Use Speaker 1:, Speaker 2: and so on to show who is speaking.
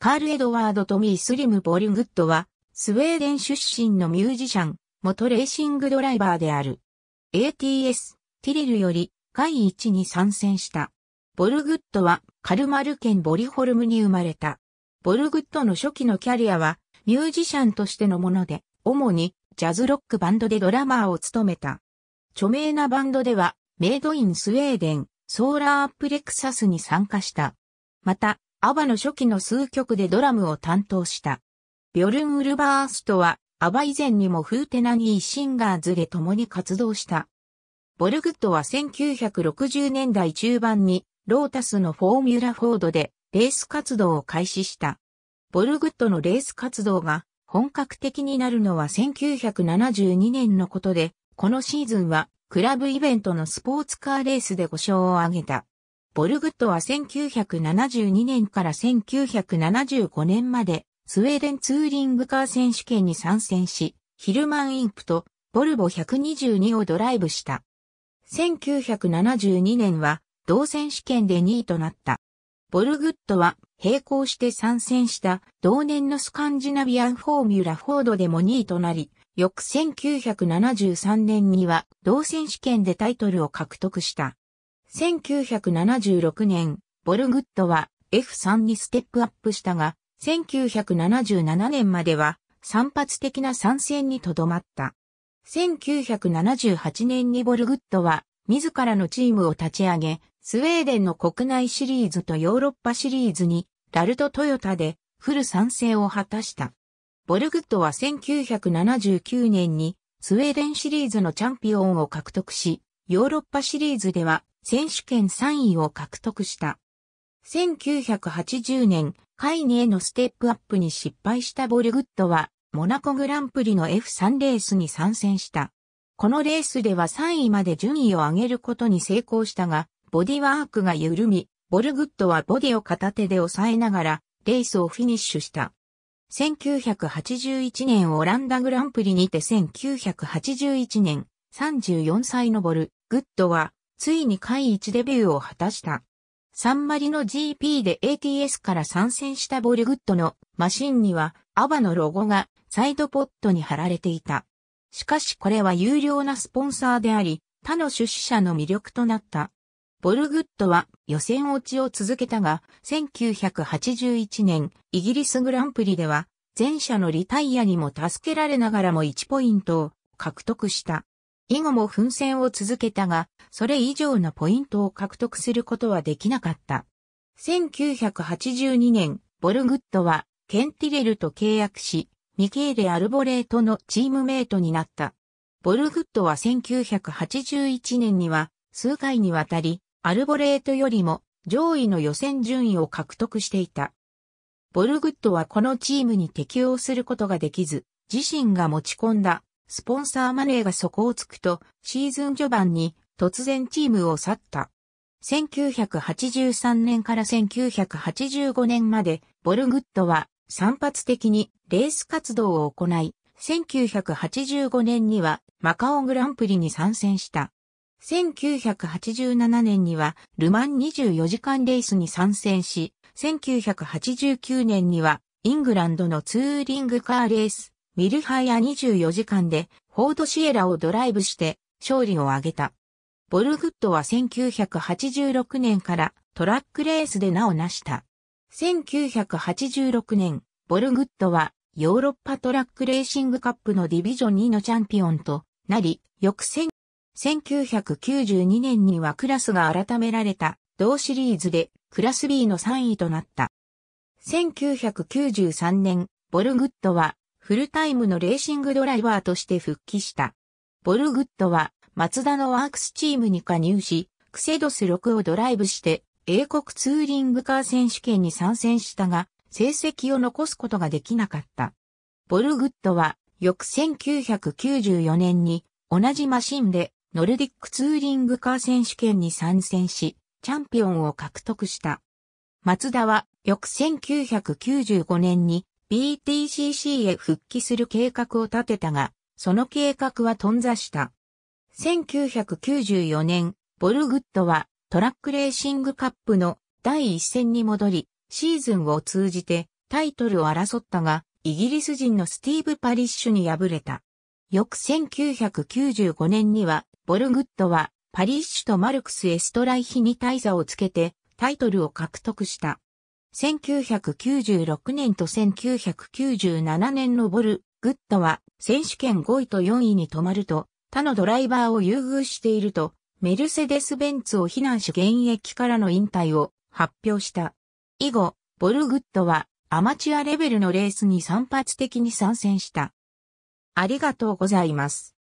Speaker 1: カール・エドワード・トミー・スリム・ボルグッドは、スウェーデン出身のミュージシャン、元レーシングドライバーである。ATS、ティリルより、会1に参戦した。ボルグッドは、カルマル県ボリホルムに生まれた。ボルグッドの初期のキャリアは、ミュージシャンとしてのもので、主に、ジャズロックバンドでドラマーを務めた。著名なバンドでは、メイドインスウェーデン、ソーラーアップレクサスに参加した。また、アバの初期の数曲でドラムを担当した。ビョルン・ウルバーストは、アバ以前にもフーテナニー・シンガーズで共に活動した。ボルグッドは1960年代中盤に、ロータスのフォーミュラフォードで、レース活動を開始した。ボルグッドのレース活動が、本格的になるのは1972年のことで、このシーズンは、クラブイベントのスポーツカーレースで5勝を挙げた。ボルグットは1972年から1975年まで、スウェーデンツーリングカー選手権に参戦し、ヒルマンインプとボルボ122をドライブした。1972年は同選手権で2位となった。ボルグットは並行して参戦した同年のスカンジナビアンフォーミュラフォードでも2位となり、翌1973年には同選手権でタイトルを獲得した。1976年、ボルグッドは F3 にステップアップしたが、1977年までは散発的な参戦にとどまった。1978年にボルグッドは自らのチームを立ち上げ、スウェーデンの国内シリーズとヨーロッパシリーズにラルトトヨタでフル参戦を果たした。ボルグッドは1979年にスウェーデンシリーズのチャンピオンを獲得し、ヨーロッパシリーズでは選手権3位を獲得した。1980年、イネへのステップアップに失敗したボルグッドは、モナコグランプリの F3 レースに参戦した。このレースでは3位まで順位を上げることに成功したが、ボディワークが緩み、ボルグッドはボディを片手で抑えながら、レースをフィニッシュした。1981年オランダグランプリにて1981年、34歳のボルグッドは、ついに会一デビューを果たした。サンマリの GP で ATS から参戦したボリグッドのマシンにはアバのロゴがサイドポットに貼られていた。しかしこれは有料なスポンサーであり、他の出資者の魅力となった。ボルグッドは予選落ちを続けたが、1981年イギリスグランプリでは、前者のリタイアにも助けられながらも1ポイントを獲得した。以後も奮戦を続けたが、それ以上のポイントを獲得することはできなかった。1982年、ボルグッドは、ケンティレルと契約し、ミケーレ・アルボレートのチームメイトになった。ボルグッドは1981年には、数回にわたり、アルボレートよりも上位の予選順位を獲得していた。ボルグッドはこのチームに適応することができず、自身が持ち込んだスポンサーマネーが底をつくと、シーズン序盤に突然チームを去った。1983年から1985年まで、ボルグッドは散発的にレース活動を行い、1985年にはマカオグランプリに参戦した。1987年にはルマン24時間レースに参戦し、1989年にはイングランドのツーリングカーレース、ミルハイア24時間でフォードシエラをドライブして勝利を挙げた。ボルグッドは1986年からトラックレースで名を成した。1986年、ボルグッドはヨーロッパトラックレーシングカップのディビジョン2のチャンピオンとなり、翌1992年にはクラスが改められた同シリーズでクラス B の3位となった。1993年、ボルグッドはフルタイムのレーシングドライバーとして復帰した。ボルグッドは、マツダのワークスチームに加入し、クセドス6をドライブして、英国ツーリングカー選手権に参戦したが、成績を残すことができなかった。ボルグッドは、翌1994年に、同じマシンで、ノルディックツーリングカー選手権に参戦し、チャンピオンを獲得した。マツダは、翌1995年に、BTCC へ復帰する計画を立てたが、その計画は頓挫した。1994年、ボルグッドはトラックレーシングカップの第一戦に戻り、シーズンを通じてタイトルを争ったが、イギリス人のスティーブ・パリッシュに敗れた。翌1995年には、ボルグッドはパリッシュとマルクス・エストライヒに大差をつけてタイトルを獲得した。1996年と1997年のボル、グッドは選手権5位と4位に止まると、他のドライバーを優遇していると、メルセデス・ベンツを非難し現役からの引退を発表した。以後、ボルグッドはアマチュアレベルのレースに散発的に参戦した。ありがとうございます。